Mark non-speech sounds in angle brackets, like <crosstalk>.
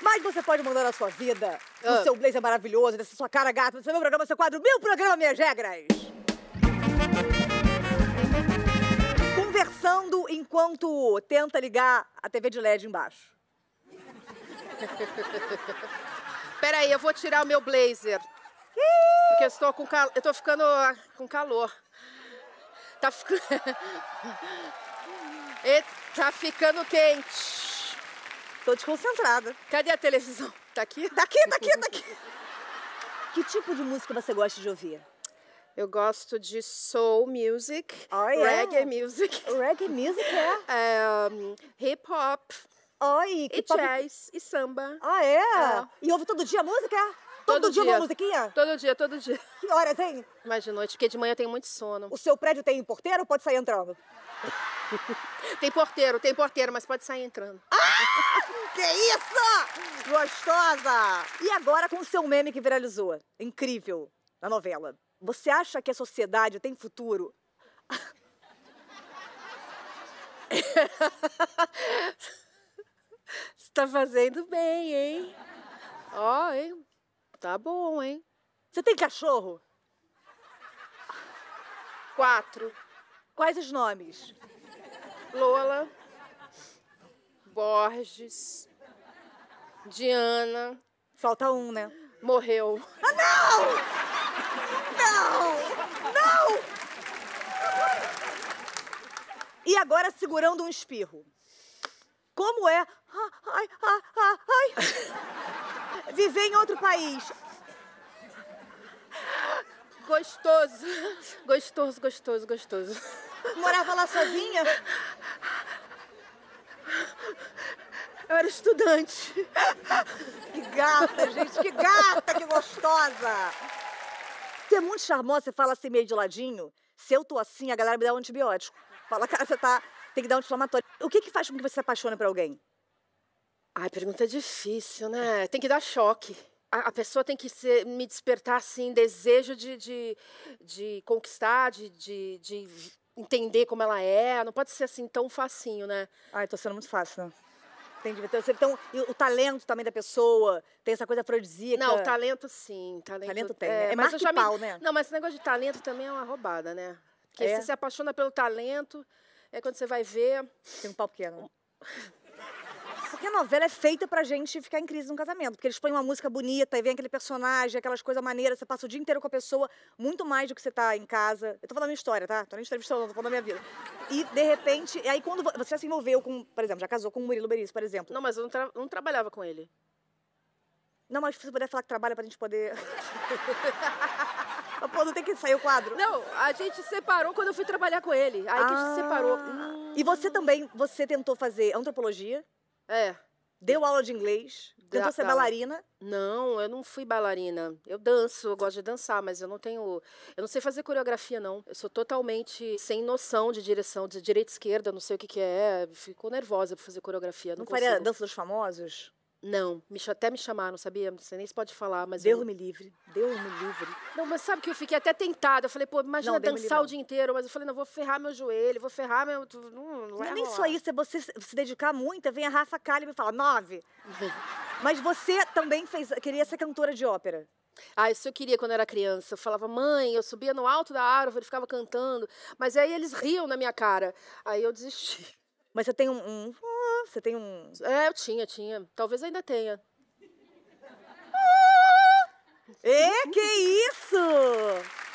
Mas você pode mudar a sua vida, ah. o seu blazer é maravilhoso, dessa sua cara gata, Seu meu programa, seu quadro, meu programa, minhas regras. Conversando enquanto tenta ligar a TV de LED embaixo. <laughs> Peraí, eu vou tirar o meu blazer. Porque eu estou com calor. Eu estou ficando ah, com calor. Tá, <laughs> tá ficando quente. Tô desconcentrada. Cadê a televisão? <laughs> Tá aqui? Tá aqui, tá aqui, tá aqui. que tipo de música você gosta de ouvir? Eu gosto de soul music, oh, yeah. reggae music. <laughs> Reggae music, é? Um, hip hop. Oi, que e pop... jazz, e samba. Ah, é? é? E ouve todo dia música? Todo, todo dia, uma musiquinha? Todo dia, todo dia. Que horas, hein? Mais de noite, porque de manhã eu tenho muito sono. O seu prédio tem porteiro ou pode sair entrando? <laughs> tem porteiro, tem porteiro, mas pode sair entrando. <laughs> que isso? Gostosa! E agora com o seu meme que viralizou. Incrível. Na novela. Você acha que a sociedade tem futuro? <laughs> Você tá fazendo bem, hein? Ó, oh, hein? Tá bom, hein? Você tem cachorro? Quatro. Quais os nomes? Lola. Borges, Diana. Falta um, né? Morreu. Ah, não! Não! Não! E agora segurando um espirro. Como é? Ah, ai, ai, ah, ai, ah, ai. Viver em outro país. Gostoso. Gostoso, gostoso, gostoso. Morava lá sozinha? era estudante. <laughs> Que gata, gente, que gata, que gostosa! Você é muito charmosa, você fala assim meio de ladinho. Se eu tô assim, a galera me dá um antibiótico. Fala, cara, você tá. Tem que dar um inflamatório. O que que faz com que você se apaixone por alguém? Ai, pergunta difícil, né? Tem que dar choque. A, a pessoa tem que ser, me despertar, assim, desejo de, de, de conquistar, de, de, de entender como ela é. Não pode ser assim tão facinho, né? Ai, tô sendo muito fácil, né? Tem, então, o talento também da pessoa, tem essa coisa afrodisíaca. Não, o talento sim. Talento, talento é, tem, é, né? mais É mas já pau, me... né? Não, mas esse negócio de talento também é uma roubada, né? Porque é. você se apaixona pelo talento, é quando você vai ver... Tem um pau pequeno. Né? <laughs> Porque a novela é feita pra gente ficar em crise num casamento. Porque eles põem uma música bonita e vem aquele personagem, aquelas coisas maneiras, você passa o dia inteiro com a pessoa, muito mais do que você tá em casa. Eu tô falando minha história, tá? Tô nem entrevistando, tô falando da minha vida. E, de repente, aí quando você já se envolveu com, por exemplo, já casou com o Murilo Benício, por exemplo. Não, mas eu não, tra não trabalhava com ele. Não, mas se você puder falar que trabalha pra gente poder. Pô, <laughs> não tem que sair o quadro. Não, a gente separou quando eu fui trabalhar com ele. Aí ah. que a gente separou. Ah. E você também, você tentou fazer antropologia? É. Deu aula de inglês, tentou ser bailarina. Não, eu não fui bailarina. Eu danço, eu gosto de dançar, mas eu não tenho. Eu não sei fazer coreografia, não. Eu sou totalmente sem noção de direção, de direita e esquerda, não sei o que, que é. Fico nervosa pra fazer coreografia. Não, não faria dança dos famosos? Não, me, até me chamaram, sabia? Não sei nem se pode falar, mas. Deus eu... me livre. Deus me livre. Não, mas sabe que eu fiquei até tentada. Eu falei, pô, imagina não, dançar o dia inteiro. Mas eu falei, não, vou ferrar meu joelho, vou ferrar meu. Não, não, não é nem só isso, é você se dedicar muito, vem a Rafa Kalim e fala, nove. <laughs> mas você também fez, queria ser cantora de ópera. Ah, isso eu queria quando eu era criança. Eu falava, mãe, eu subia no alto da árvore, ficava cantando. Mas aí eles riam na minha cara. Aí eu desisti. Mas você tem um... um... Você tem um. É, eu tinha, tinha. Talvez ainda tenha. Ah! É, que isso!